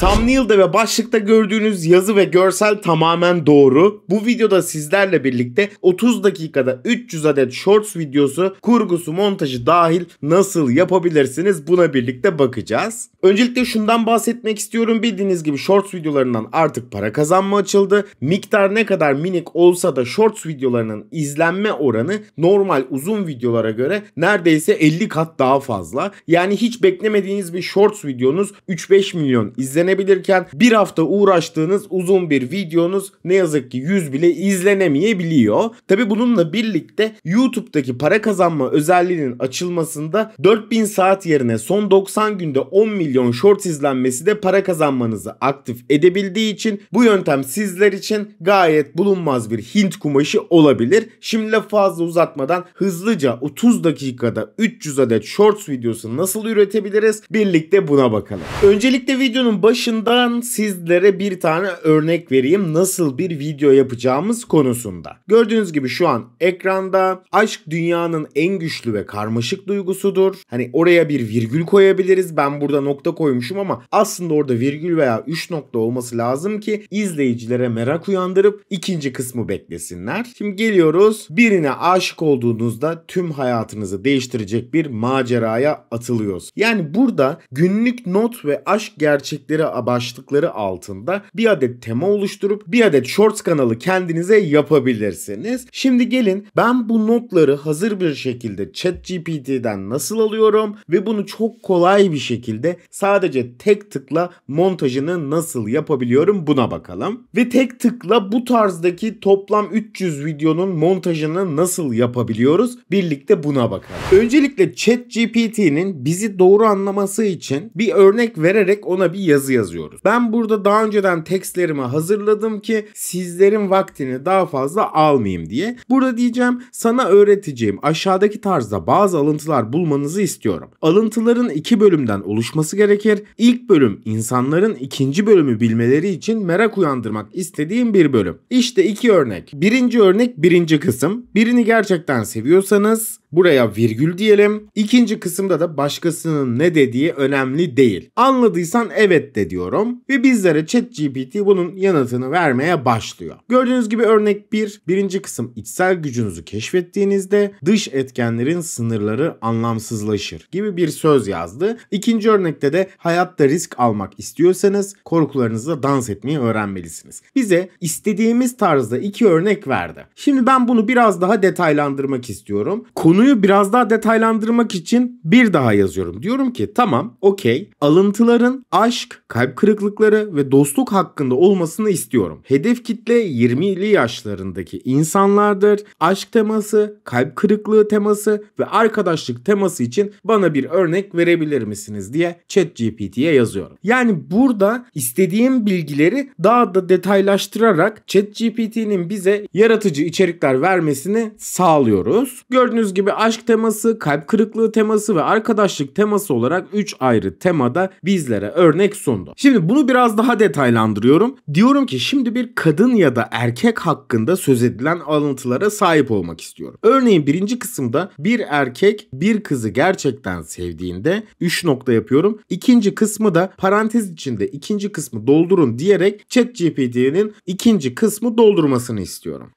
Thumbnail'de ve başlıkta gördüğünüz yazı ve görsel tamamen doğru. Bu videoda sizlerle birlikte 30 dakikada 300 adet Shorts videosu, kurgusu, montajı dahil nasıl yapabilirsiniz buna birlikte bakacağız. Öncelikle şundan bahsetmek istiyorum. Bildiğiniz gibi Shorts videolarından artık para kazanma açıldı. Miktar ne kadar minik olsa da Shorts videolarının izlenme oranı normal uzun videolara göre neredeyse 50 kat daha fazla. Yani hiç beklemediğiniz bir Shorts videonuz 3-5 milyon izlenme izlenebilirken bir hafta uğraştığınız uzun bir videonuz ne yazık ki 100 bile izlenemeyebiliyor. Tabi bununla birlikte YouTube'daki para kazanma özelliğinin açılmasında 4000 saat yerine son 90 günde 10 milyon short izlenmesi de para kazanmanızı aktif edebildiği için bu yöntem sizler için gayet bulunmaz bir Hint kumaşı olabilir. Şimdi lafı fazla uzatmadan hızlıca 30 dakikada 300 adet shorts videosu nasıl üretebiliriz birlikte buna bakalım. Öncelikle videonun baş başından sizlere bir tane örnek vereyim nasıl bir video yapacağımız konusunda. Gördüğünüz gibi şu an ekranda aşk dünyanın en güçlü ve karmaşık duygusudur. Hani oraya bir virgül koyabiliriz. Ben burada nokta koymuşum ama aslında orada virgül veya 3 nokta olması lazım ki izleyicilere merak uyandırıp ikinci kısmı beklesinler. Şimdi geliyoruz. Birine aşık olduğunuzda tüm hayatınızı değiştirecek bir maceraya atılıyoruz. Yani burada günlük not ve aşk gerçekleri başlıkları altında bir adet tema oluşturup bir adet shorts kanalı kendinize yapabilirsiniz. Şimdi gelin ben bu notları hazır bir şekilde ChatGPT'den nasıl alıyorum ve bunu çok kolay bir şekilde sadece tek tıkla montajını nasıl yapabiliyorum buna bakalım. Ve tek tıkla bu tarzdaki toplam 300 videonun montajını nasıl yapabiliyoruz birlikte buna bakalım. Öncelikle ChatGPT'nin bizi doğru anlaması için bir örnek vererek ona bir yazı yazıyoruz. Ben burada daha önceden tekstlerimi hazırladım ki sizlerin vaktini daha fazla almayayım diye. Burada diyeceğim sana öğreteceğim aşağıdaki tarzda bazı alıntılar bulmanızı istiyorum. Alıntıların iki bölümden oluşması gerekir. İlk bölüm insanların ikinci bölümü bilmeleri için merak uyandırmak istediğim bir bölüm. İşte iki örnek. Birinci örnek birinci kısım. Birini gerçekten seviyorsanız Buraya virgül diyelim. İkinci kısımda da başkasının ne dediği önemli değil. Anladıysan evet de diyorum. Ve bizlere ChatGPT bunun yanıtını vermeye başlıyor. Gördüğünüz gibi örnek 1. Bir, birinci kısım içsel gücünüzü keşfettiğinizde dış etkenlerin sınırları anlamsızlaşır gibi bir söz yazdı. İkinci örnekte de hayatta risk almak istiyorsanız korkularınızla dans etmeyi öğrenmelisiniz. Bize istediğimiz tarzda iki örnek verdi. Şimdi ben bunu biraz daha detaylandırmak istiyorum. Konu Konuyu biraz daha detaylandırmak için bir daha yazıyorum. Diyorum ki tamam okey alıntıların aşk, kalp kırıklıkları ve dostluk hakkında olmasını istiyorum. Hedef kitle 20'li yaşlarındaki insanlardır. Aşk teması, kalp kırıklığı teması ve arkadaşlık teması için bana bir örnek verebilir misiniz diye ChatGPT'ye yazıyorum. Yani burada istediğim bilgileri daha da detaylaştırarak ChatGPT'nin bize yaratıcı içerikler vermesini sağlıyoruz. Gördüğünüz gibi gibi aşk teması, kalp kırıklığı teması ve arkadaşlık teması olarak 3 ayrı temada bizlere örnek sundu. Şimdi bunu biraz daha detaylandırıyorum. Diyorum ki şimdi bir kadın ya da erkek hakkında söz edilen alıntılara sahip olmak istiyorum. Örneğin birinci kısımda bir erkek bir kızı gerçekten sevdiğinde 3 nokta yapıyorum. İkinci kısmı da parantez içinde ikinci kısmı doldurun diyerek ChatGPT'nin ikinci kısmı doldurmasını istiyorum.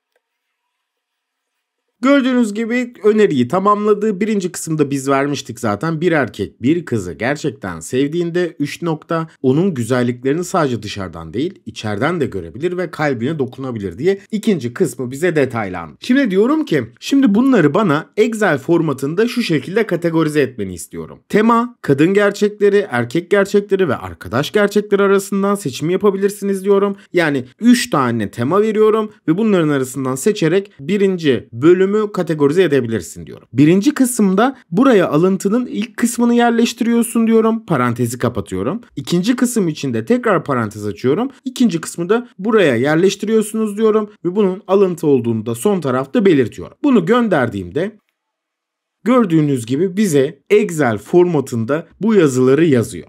Gördüğünüz gibi öneriyi tamamladığı birinci kısımda biz vermiştik zaten. Bir erkek bir kızı gerçekten sevdiğinde 3 nokta onun güzelliklerini sadece dışarıdan değil içeriden de görebilir ve kalbine dokunabilir diye ikinci kısmı bize detaylandı. Şimdi diyorum ki şimdi bunları bana Excel formatında şu şekilde kategorize etmeni istiyorum. Tema, kadın gerçekleri, erkek gerçekleri ve arkadaş gerçekleri arasından seçim yapabilirsiniz diyorum. Yani 3 tane tema veriyorum ve bunların arasından seçerek birinci bölüm bölümü kategorize edebilirsin diyorum. Birinci kısımda buraya alıntının ilk kısmını yerleştiriyorsun diyorum. Parantezi kapatıyorum. İkinci kısım için de tekrar parantez açıyorum. İkinci kısmı da buraya yerleştiriyorsunuz diyorum. Ve bunun alıntı olduğunu da son tarafta belirtiyorum. Bunu gönderdiğimde Gördüğünüz gibi bize Excel formatında bu yazıları yazıyor.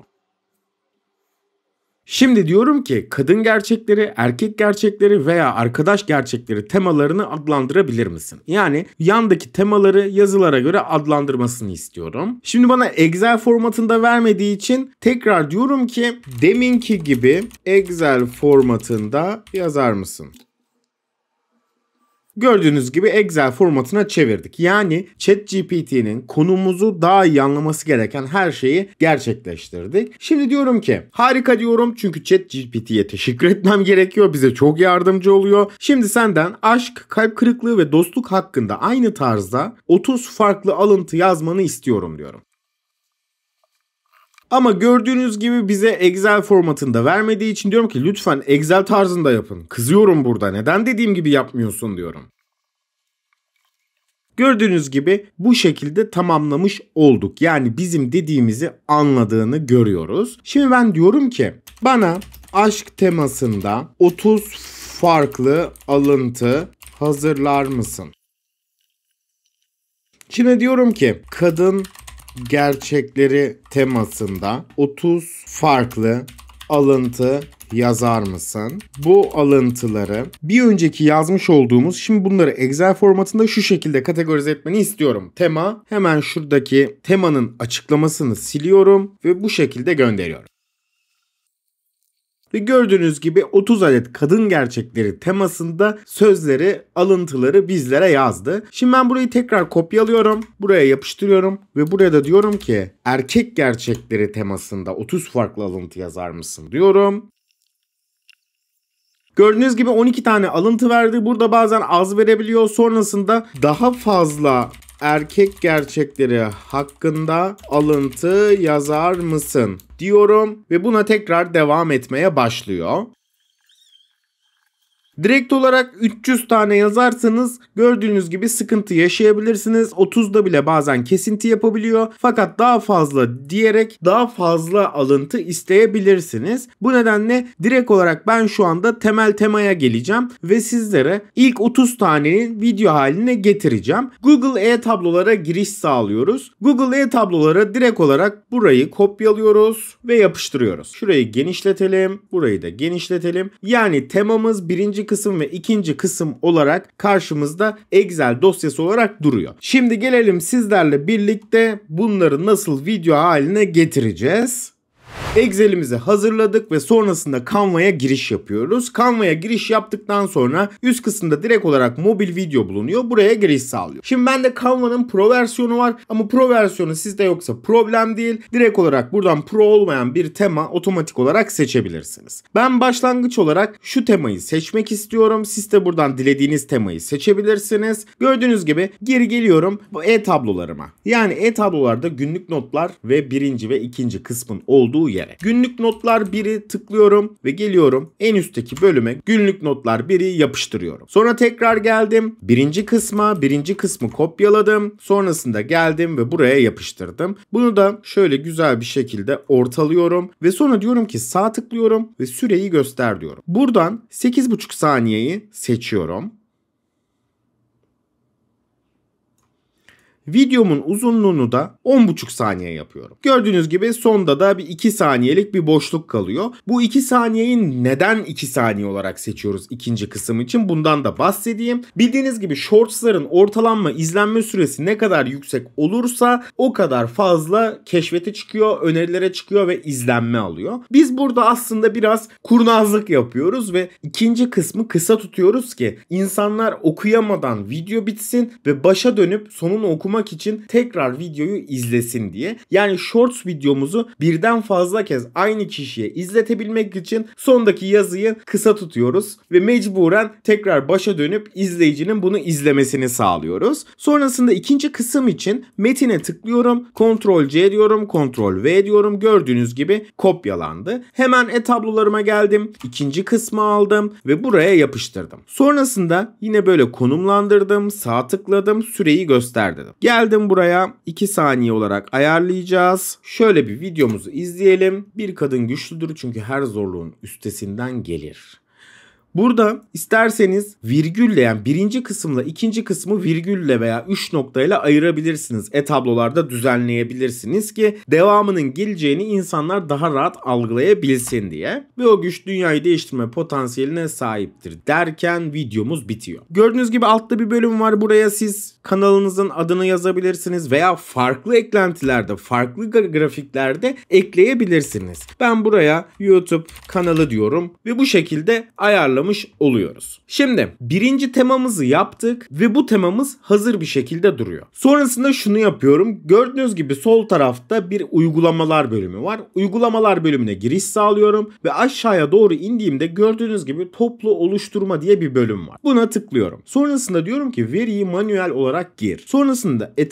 Şimdi diyorum ki kadın gerçekleri, erkek gerçekleri veya arkadaş gerçekleri temalarını adlandırabilir misin? Yani yandaki temaları yazılara göre adlandırmasını istiyorum. Şimdi bana Excel formatında vermediği için tekrar diyorum ki deminki gibi Excel formatında yazar mısın? Gördüğünüz gibi Excel formatına çevirdik. Yani ChatGPT'nin konumuzu daha iyi anlaması gereken her şeyi gerçekleştirdik. Şimdi diyorum ki harika diyorum çünkü ChatGPT'ye teşekkür etmem gerekiyor. Bize çok yardımcı oluyor. Şimdi senden aşk, kalp kırıklığı ve dostluk hakkında aynı tarzda 30 farklı alıntı yazmanı istiyorum diyorum. Ama gördüğünüz gibi bize Excel formatında vermediği için diyorum ki lütfen Excel tarzında yapın. Kızıyorum burada neden dediğim gibi yapmıyorsun diyorum. Gördüğünüz gibi bu şekilde tamamlamış olduk. Yani bizim dediğimizi anladığını görüyoruz. Şimdi ben diyorum ki bana aşk temasında 30 farklı alıntı hazırlar mısın? Şimdi diyorum ki kadın gerçekleri temasında 30 farklı alıntı yazar mısın? Bu alıntıları bir önceki yazmış olduğumuz şimdi bunları Excel formatında şu şekilde kategorize etmeni istiyorum. Tema hemen şuradaki temanın açıklamasını siliyorum ve bu şekilde gönderiyorum. Ve gördüğünüz gibi 30 adet kadın gerçekleri temasında sözleri, alıntıları bizlere yazdı. Şimdi ben burayı tekrar kopyalıyorum. Buraya yapıştırıyorum ve buraya da diyorum ki erkek gerçekleri temasında 30 farklı alıntı yazar mısın diyorum. Gördüğünüz gibi 12 tane alıntı verdi. Burada bazen az verebiliyor. Sonrasında daha fazla erkek gerçekleri hakkında alıntı yazar mısın? diyorum ve buna tekrar devam etmeye başlıyor. Direkt olarak 300 tane yazarsanız gördüğünüz gibi sıkıntı yaşayabilirsiniz. 30'da bile bazen kesinti yapabiliyor. Fakat daha fazla diyerek daha fazla alıntı isteyebilirsiniz. Bu nedenle direkt olarak ben şu anda temel temaya geleceğim ve sizlere ilk 30 tanenin video haline getireceğim. Google E-tablolara giriş sağlıyoruz. Google E-tablolara direkt olarak burayı kopyalıyoruz ve yapıştırıyoruz. Şurayı genişletelim, burayı da genişletelim. Yani temamız birinci birinci kısım ve ikinci kısım olarak karşımızda Excel dosyası olarak duruyor. Şimdi gelelim sizlerle birlikte bunları nasıl video haline getireceğiz. Excel'imizi hazırladık ve sonrasında Canva'ya giriş yapıyoruz. Canva'ya giriş yaptıktan sonra üst kısımda direkt olarak mobil video bulunuyor. Buraya giriş sağlıyor. Şimdi bende Canva'nın Pro versiyonu var ama Pro versiyonu sizde yoksa problem değil. Direkt olarak buradan Pro olmayan bir tema otomatik olarak seçebilirsiniz. Ben başlangıç olarak şu temayı seçmek istiyorum. Siz de buradan dilediğiniz temayı seçebilirsiniz. Gördüğünüz gibi geri geliyorum bu e-tablolarıma. Yani e-tablolarda günlük notlar ve birinci ve ikinci kısmın olduğu olduğu yere. Günlük notlar 1'i tıklıyorum ve geliyorum en üstteki bölüme günlük notlar 1'i yapıştırıyorum. Sonra tekrar geldim. Birinci kısma birinci kısmı kopyaladım. Sonrasında geldim ve buraya yapıştırdım. Bunu da şöyle güzel bir şekilde ortalıyorum ve sonra diyorum ki sağ tıklıyorum ve süreyi göster diyorum. Buradan 8,5 saniyeyi seçiyorum Videomun uzunluğunu da 10,5 saniye yapıyorum. Gördüğünüz gibi sonda da bir 2 saniyelik bir boşluk kalıyor. Bu 2 saniyeyi neden 2 saniye olarak seçiyoruz ikinci kısım için bundan da bahsedeyim. Bildiğiniz gibi shortsların ortalanma izlenme süresi ne kadar yüksek olursa o kadar fazla keşfete çıkıyor, önerilere çıkıyor ve izlenme alıyor. Biz burada aslında biraz kurnazlık yapıyoruz ve ikinci kısmı kısa tutuyoruz ki insanlar okuyamadan video bitsin ve başa dönüp sonunu okuma okumak için tekrar videoyu izlesin diye. Yani shorts videomuzu birden fazla kez aynı kişiye izletebilmek için sondaki yazıyı kısa tutuyoruz ve mecburen tekrar başa dönüp izleyicinin bunu izlemesini sağlıyoruz. Sonrasında ikinci kısım için metine tıklıyorum. Ctrl C diyorum, Ctrl V diyorum. Gördüğünüz gibi kopyalandı. Hemen e-tablolarıma geldim. ikinci kısmı aldım ve buraya yapıştırdım. Sonrasında yine böyle konumlandırdım, sağ tıkladım, süreyi göster Geldim buraya 2 saniye olarak ayarlayacağız. Şöyle bir videomuzu izleyelim. Bir kadın güçlüdür çünkü her zorluğun üstesinden gelir. Burada isterseniz virgülle yani birinci kısımla ikinci kısmı virgülle veya üç noktayla ayırabilirsiniz. E-tablolarda düzenleyebilirsiniz ki devamının geleceğini insanlar daha rahat algılayabilsin diye. Ve o güç dünyayı değiştirme potansiyeline sahiptir derken videomuz bitiyor. Gördüğünüz gibi altta bir bölüm var. Buraya siz kanalınızın adını yazabilirsiniz veya farklı eklentilerde, farklı grafiklerde ekleyebilirsiniz. Ben buraya YouTube kanalı diyorum ve bu şekilde ayarlamayı hazırlamış oluyoruz. Şimdi birinci temamızı yaptık ve bu temamız hazır bir şekilde duruyor. Sonrasında şunu yapıyorum. Gördüğünüz gibi sol tarafta bir uygulamalar bölümü var. Uygulamalar bölümüne giriş sağlıyorum ve aşağıya doğru indiğimde gördüğünüz gibi toplu oluşturma diye bir bölüm var. Buna tıklıyorum. Sonrasında diyorum ki veriyi manuel olarak gir. Sonrasında e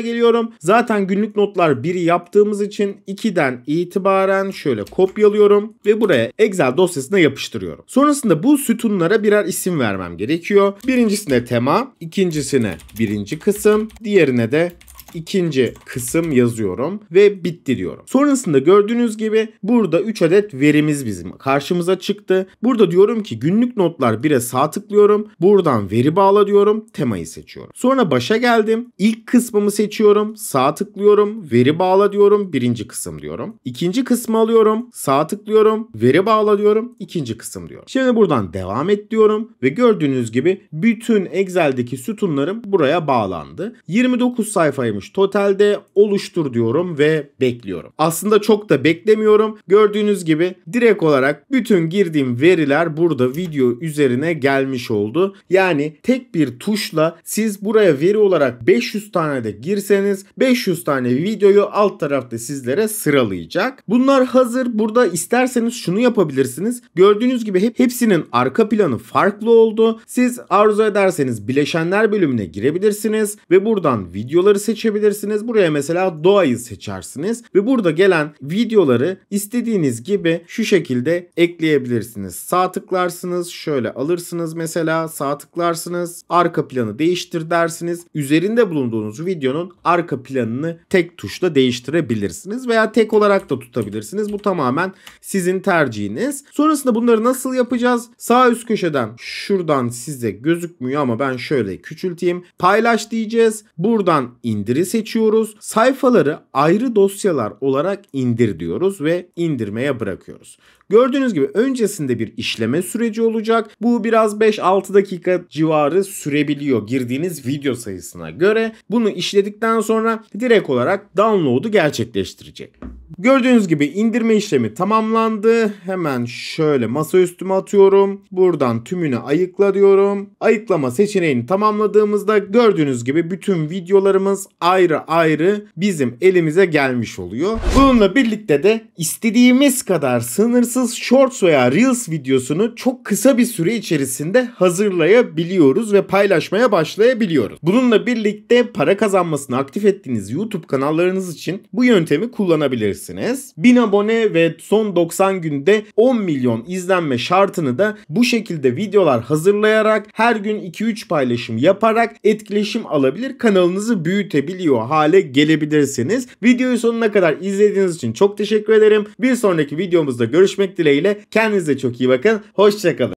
geliyorum. Zaten günlük notlar 1'i yaptığımız için 2'den itibaren şöyle kopyalıyorum ve buraya Excel dosyasına yapıştırıyorum. Sonrasında bu bu sütunlara birer isim vermem gerekiyor. Birincisine tema, ikincisine birinci kısım, diğerine de ikinci kısım yazıyorum ve bitti diyorum. Sonrasında gördüğünüz gibi burada 3 adet verimiz bizim karşımıza çıktı. Burada diyorum ki günlük notlar 1'e sağ tıklıyorum. Buradan veri bağla diyorum. Temayı seçiyorum. Sonra başa geldim. İlk kısmımı seçiyorum. Sağ tıklıyorum. Veri bağla diyorum. Birinci kısım diyorum. İkinci kısmı alıyorum. Sağ tıklıyorum. Veri bağla diyorum. İkinci kısım diyorum. Şimdi buradan devam et diyorum ve gördüğünüz gibi bütün Excel'deki sütunlarım buraya bağlandı. 29 sayfaymış olmuş totalde oluştur diyorum ve bekliyorum. Aslında çok da beklemiyorum. Gördüğünüz gibi direkt olarak bütün girdiğim veriler burada video üzerine gelmiş oldu. Yani tek bir tuşla siz buraya veri olarak 500 tane de girseniz 500 tane videoyu alt tarafta sizlere sıralayacak. Bunlar hazır. Burada isterseniz şunu yapabilirsiniz. Gördüğünüz gibi hep hepsinin arka planı farklı oldu. Siz arzu ederseniz bileşenler bölümüne girebilirsiniz ve buradan videoları seçebilirsiniz seçebilirsiniz. Buraya mesela doğayı seçersiniz ve burada gelen videoları istediğiniz gibi şu şekilde ekleyebilirsiniz. Sağ tıklarsınız, şöyle alırsınız mesela, sağ tıklarsınız, arka planı değiştir dersiniz. Üzerinde bulunduğunuz videonun arka planını tek tuşla değiştirebilirsiniz veya tek olarak da tutabilirsiniz. Bu tamamen sizin tercihiniz. Sonrasında bunları nasıl yapacağız? Sağ üst köşeden şuradan size gözükmüyor ama ben şöyle küçülteyim. Paylaş diyeceğiz. Buradan indir indir'i seçiyoruz. Sayfaları ayrı dosyalar olarak indir diyoruz ve indirmeye bırakıyoruz. Gördüğünüz gibi öncesinde bir işleme süreci olacak. Bu biraz 5-6 dakika civarı sürebiliyor girdiğiniz video sayısına göre. Bunu işledikten sonra direkt olarak download'u gerçekleştirecek. Gördüğünüz gibi indirme işlemi tamamlandı. Hemen şöyle masa üstüme atıyorum. Buradan tümünü ayıkla diyorum. Ayıklama seçeneğini tamamladığımızda gördüğünüz gibi bütün videolarımız ayrı ayrı bizim elimize gelmiş oluyor. Bununla birlikte de istediğimiz kadar sınırsız asıl Shorts veya Reels videosunu çok kısa bir süre içerisinde hazırlayabiliyoruz ve paylaşmaya başlayabiliyoruz. Bununla birlikte para kazanmasını aktif ettiğiniz YouTube kanallarınız için bu yöntemi kullanabilirsiniz. 1000 abone ve son 90 günde 10 milyon izlenme şartını da bu şekilde videolar hazırlayarak her gün 2-3 paylaşım yaparak etkileşim alabilir kanalınızı büyütebiliyor hale gelebilirsiniz. Videoyu sonuna kadar izlediğiniz için çok teşekkür ederim. Bir sonraki videomuzda görüşmek görüşmek dileğiyle. Kendinize çok iyi bakın. Hoşçakalın.